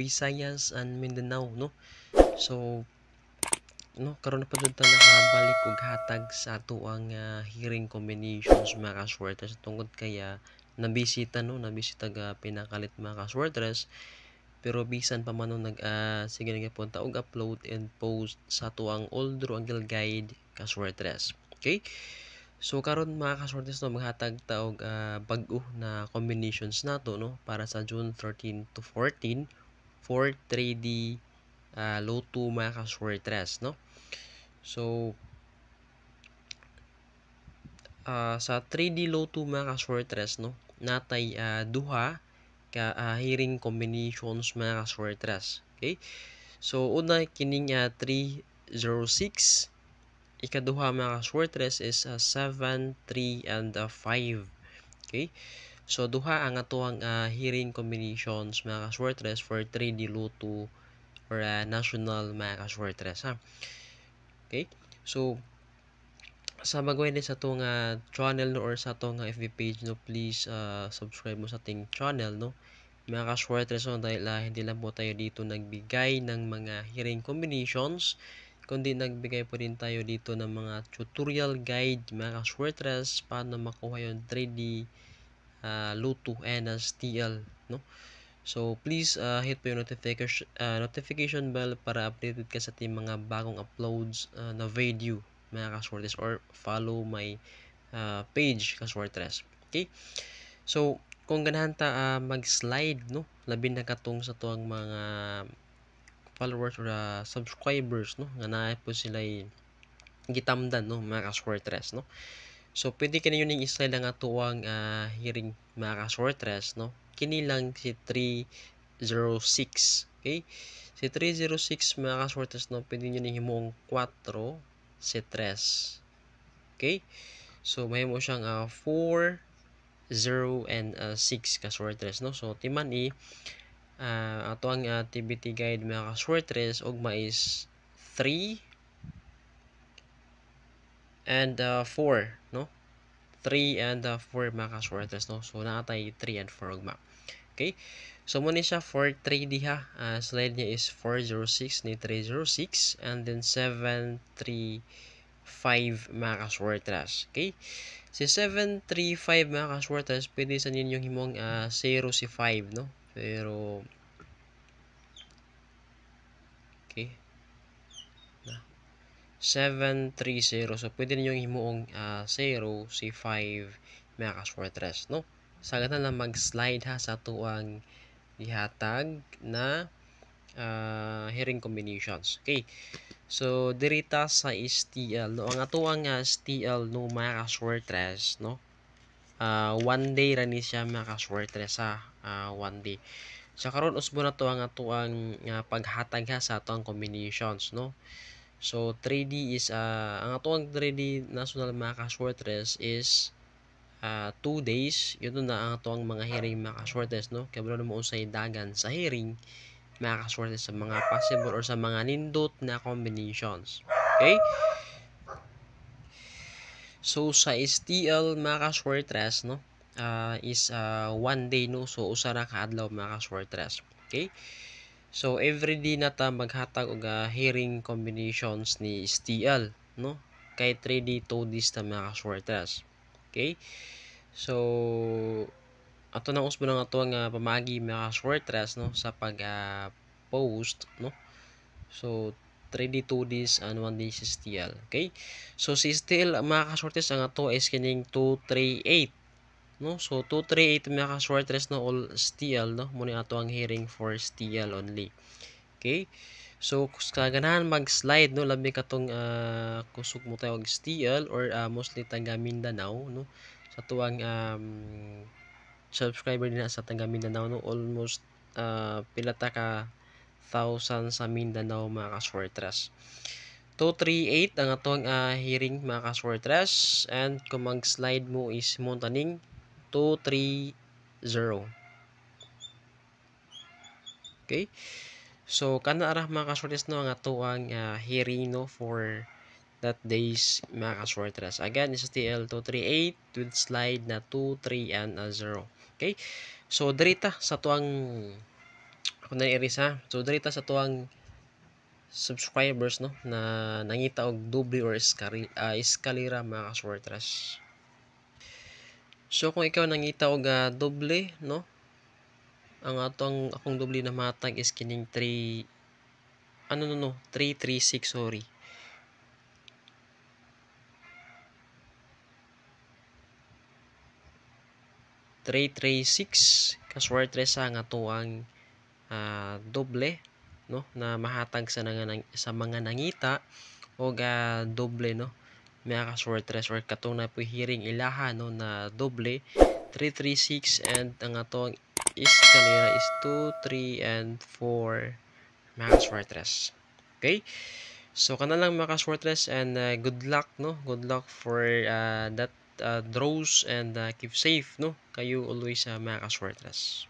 Visayas and Mindanao no so no karon pa jud ta nakabalik og hatag sa ato ang uh, ah, hearing combinations mga kaswerters tungod kaya ah, nabisita no nabisita ga uh, pinakalit mga kaswerters pero bisan pa man nag uh, sige nagapunta og upload and post sa ato ang old Angel guide kaswerters okay So karon mga kasortes no maghatag ta og uh, bag-o na combinations nato no para sa June 13 to 14 for 3D uh, ah, low 2 mga ka no? So, uh, sa 3D low 2 mga ka no? Natay uh, duha ka uh, hearing combinations mga ka Okay? So, una, kining uh, 306. Ikaduha mga ka is uh, 7, 3, and uh, 5. Okay? So duha ang atuang uh, hearing combinations mga kaswertres for 3D Luto or uh, national mga kaswertres Okay? So sa magawin din sa tong uh, channel no or sa tong uh, FB page no please uh, subscribe mo sa ating channel no mga kaswertres no dahil uh, hindi lang po tayo dito nagbigay ng mga hearing combinations kundi nagbigay po rin tayo dito ng mga tutorial guide mga kaswertres paano makuha yung 3D uh, Luto and as TL no so please uh, hit po yung notification uh, notification bell para updated ka sa ating mga bagong uploads uh, na video mga kaswartes or follow my uh, page kaswartes okay so kung ganahan ta uh, mag-slide no labi na katong sa tuang mga followers or uh, subscribers no nga naa po sila gitamdan no mga kaswartes no So, pwede kini yun yung isla nga tuwang uh, ah, hearing mga fortress no? Kini lang si 306, okay? Si 306 mga short rest, no? Pwede nyo himong 4 si 3. Okay? So, may mo siyang uh, 4, 0, and uh, ah, 6 ka fortress no? So, timan i uh, ah, ato ang activity guide mga fortress short rest, og mais 3, and uh, 4, no? 3 and uh, 4 mga kaswartes, no? So, nakatay 3 and 4 ugma. Okay? So, muna siya for 3D ha. Uh, slide niya is 406 ni 306 and then 735 mga kaswartes. Okay? Si 735 mga kaswartes, pwede sa ninyo yung himong uh, ah, 0 si 5, no? Pero, okay? 730. So, pwede ninyong himuong uh, 0, C5, mga ka-shortrest, no? Sagatan lang mag-slide ha sa tuang ihatag na uh, hearing combinations. Okay. So, dirita sa STL, no? Ang atuang uh, ah, STL, no, mga ka no? Uh, one day ra ni siya mga ka ha. Uh, one day. So, karon usbo na to ang atuang uh, paghatag ha sa atuang combinations, no? So 3D is uh, ang atong 3D National Maka Short is uh, 2 days yun na ang atong mga hearing Maka Short no no kabalo mo unsay dagan sa hearing Maka Short sa mga possible or sa mga nindot na combinations. Okay? So sa STL Maka Short no uh, is uh, one day no so usa ra ka adlaw Maka Short Okay? So every day na ta maghatag og ah, hearing combinations ni STL, no? Kay 3D 2D ta mga shortest. Okay? So ato na usbon ang ato nga pamagi mga shortest no sa pag uh, post, no? So 3D 2 d and 1D STL. Okay? So si STL mga shortest ang ato is kining 238 No? So, 238 mga ka-short rest na all steel, no? Muna ato ang hearing for steel only. Okay? So, kaganahan mag-slide, no? Labi katong uh, ah, kusog mo tayo steel or uh, mostly taga Mindanao, no? Sa tuang um, subscriber din sa taga Mindanao, no? Almost uh, ah, pilata ka thousand sa Mindanao mga ka-short rest. 238 ang atong uh, hearing mga ka-short rest. And kung mag-slide mo is montaning 230. Okay? So, kana arah mga kasortes no, nga to ang uh, hearing no for that days mga kasortes. Again, is TL 238 with slide na 23 and a ah, 0. Okay? So, dirita sa tuang ako na erisa. So, dirita sa tuang subscribers no na nangita og doble or eskalera, uh, eskalera mga kasortes. So kung ikaw nangita og uh, doble, no? Ang atong akong doble na matag is kining 3 ano no no, 336 sorry. Three, three, six. Kaswerte sa nga to ang uh, doble no na mahatag sa nga sa mga nangita o uh, doble no mga ka-sword treasure katong po hearing ilaha no na doble 336 and ang atong escalera is 2 3 and 4 mga ka-swordress okay so kana lang mga ka-swordress and uh, good luck no good luck for uh, that uh, draws and uh, keep safe no kayo always sa uh, mga ka-swordress